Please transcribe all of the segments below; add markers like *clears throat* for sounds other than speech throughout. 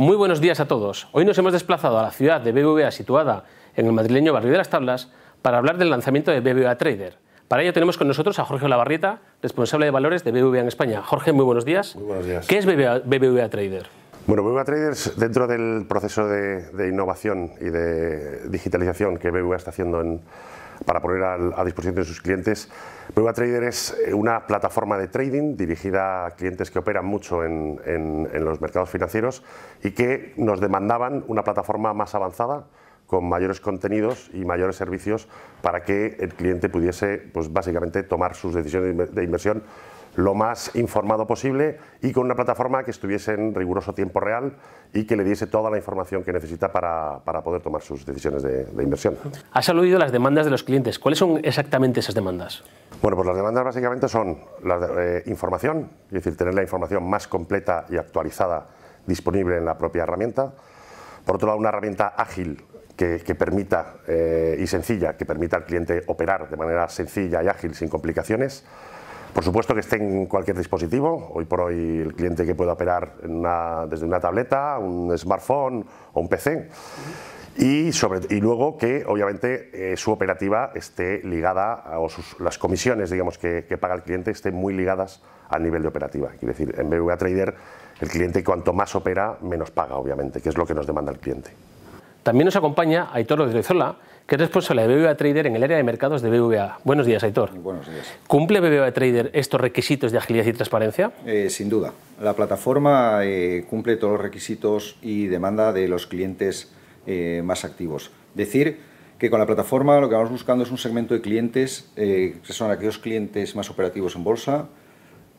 Muy buenos días a todos. Hoy nos hemos desplazado a la ciudad de BBVA situada en el madrileño barrio de las Tablas para hablar del lanzamiento de BBVA Trader. Para ello tenemos con nosotros a Jorge Lavarrieta, responsable de valores de BBVA en España. Jorge, muy buenos días. Muy buenos días. ¿Qué es BBVA, Trader? Bueno, BBVA es dentro del proceso de, de, innovación y de digitalización que BBVA está haciendo en, para poner a, disposición de sus clientes. Prueba Trader es eh, una plataforma de trading dirigida a clientes que operan mucho en, los mercados financieros y que nos demandaban una plataforma más avanzada con mayores contenidos y mayores servicios para que el cliente pudiese, pues básicamente, tomar sus decisiones de inversión lo más informado posible y con una plataforma que estuviese en riguroso tiempo real y que le diese toda la información que necesita para, poder tomar sus decisiones de, inversión. Has aludido las demandas de los clientes. ¿Cuáles son exactamente esas demandas? Bueno, pues las demandas básicamente son la eh, información, es decir, tener la información más completa y actualizada disponible en la propia herramienta. Por otro lado, una herramienta ágil que, permita eh, y sencilla, que permita al cliente operar de manera sencilla y ágil sin complicaciones. Por supuesto que esté en cualquier dispositivo, hoy por hoy el cliente que pueda operar desde una tableta, un smartphone o un PC. Y, luego que obviamente eh, su operativa esté ligada a, o las comisiones digamos, que, paga el cliente estén muy ligadas al nivel de operativa. Quiero decir, en BBVA Trader el cliente cuanto más opera menos paga obviamente, que es lo que nos demanda el cliente. También nos acompaña Aitor Odriozola, que es responsable de BBVA Trader en el área de mercados de BBVA. Buenos días, Aitor. Buenos días. ¿Cumple BBVA Trader estos requisitos de agilidad y transparencia? Eh, sin duda. La plataforma eh, cumple todos los requisitos y demanda de los clientes eh, más activos. Decir que con la plataforma lo que vamos buscando es un segmento de clientes que son aquellos clientes más operativos en bolsa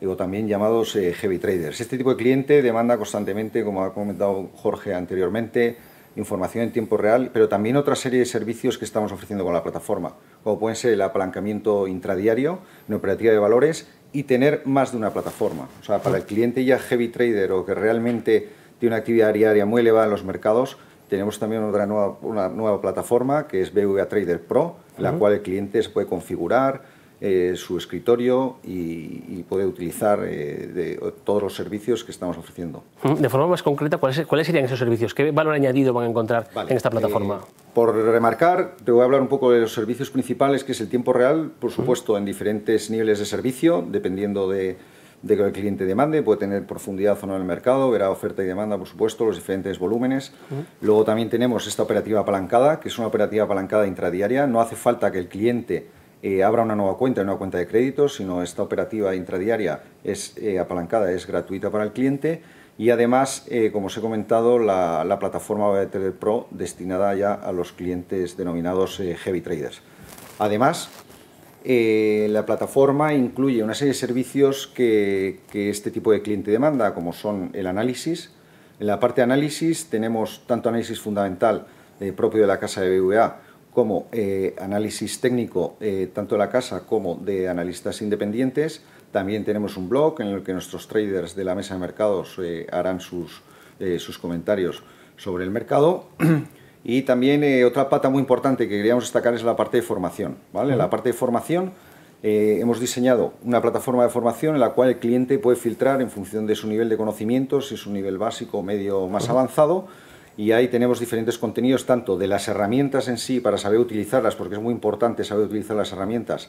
o también llamados heavy traders. Este tipo de cliente demanda constantemente, como ha comentado Jorge anteriormente, información en tiempo real, pero también otra serie de servicios que estamos ofreciendo con la plataforma, como pueden ser el apalancamiento intradiario, una operativa de valores y tener más de una plataforma. O sea, para el cliente ya heavy trader o que realmente tiene una actividad diaria muy elevada en los mercados, tenemos también otra nueva, una nueva plataforma que es BVA Trader Pro, en la cual el cliente se puede configurar, eh, su escritorio y, poder utilizar eh, todos los servicios que estamos ofreciendo. De forma más concreta, ¿cuáles, serían esos servicios? ¿Qué valor añadido van a encontrar en esta eh, plataforma? por remarcar, te voy a hablar un poco de los servicios principales, que es el tiempo real, por supuesto, en diferentes niveles de servicio, dependiendo de que el cliente demande, puede tener profundidad o no en el mercado, verá oferta y demanda, por supuesto, los diferentes volúmenes. Luego también tenemos esta operativa apalancada, que es una operativa apalancada intradiaria, no hace falta que el cliente eh, abra una nueva cuenta, una cuenta de crédito, sino esta operativa intradiaria es eh, apalancada, es gratuita para el cliente y además, eh, como os he comentado, la, plataforma va a tener Pro destinada ya a los clientes denominados heavy traders. Además, la plataforma incluye una serie de servicios que, este tipo de cliente demanda, como son el análisis. En la parte de análisis tenemos tanto análisis fundamental propio de la casa de BVA como eh, análisis técnico eh, tanto de la casa como de analistas independientes. También tenemos un blog en el que nuestros traders de la mesa de mercados eh, harán sus, sus, comentarios sobre el mercado. *clears throat* Y también otra pata muy importante que queríamos destacar es la parte de formación. ¿vale? En la parte de formación hemos diseñado una plataforma de formación en la cual el cliente puede filtrar en función de su nivel de conocimientos, si es un nivel básico, medio más avanzado y ahí tenemos diferentes contenidos, tanto de las herramientas en sí, para saber utilizarlas, porque es muy importante saber utilizar las herramientas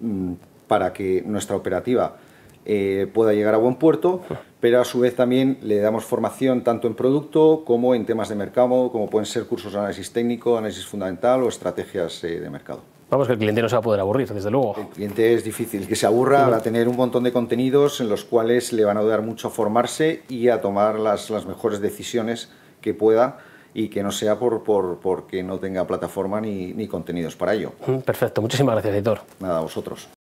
mm, para que nuestra operativa eh, pueda llegar a buen puerto, pero a su vez también le damos formación tanto en producto como en temas de mercado, como pueden ser cursos de análisis técnico, análisis fundamental o estrategias eh, de mercado. Vamos, que el cliente no se va a poder aburrir, desde luego. El cliente es difícil que se aburra, va a tener un montón de contenidos en los cuales le van a ayudar mucho a formarse y a tomar las, las mejores decisiones que pueda y que no sea por, por porque no tenga plataforma ni, ni contenidos para ello. Perfecto, muchísimas gracias, editor. Nada, a vosotros.